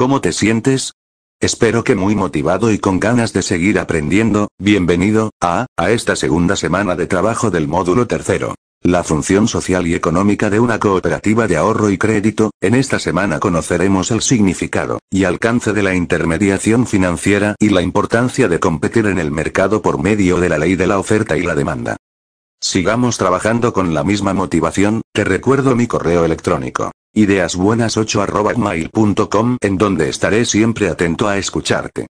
¿Cómo te sientes? Espero que muy motivado y con ganas de seguir aprendiendo, bienvenido, a, a esta segunda semana de trabajo del módulo tercero. La función social y económica de una cooperativa de ahorro y crédito, en esta semana conoceremos el significado y alcance de la intermediación financiera y la importancia de competir en el mercado por medio de la ley de la oferta y la demanda. Sigamos trabajando con la misma motivación, te recuerdo mi correo electrónico ideasbuenas8.mail.com en donde estaré siempre atento a escucharte.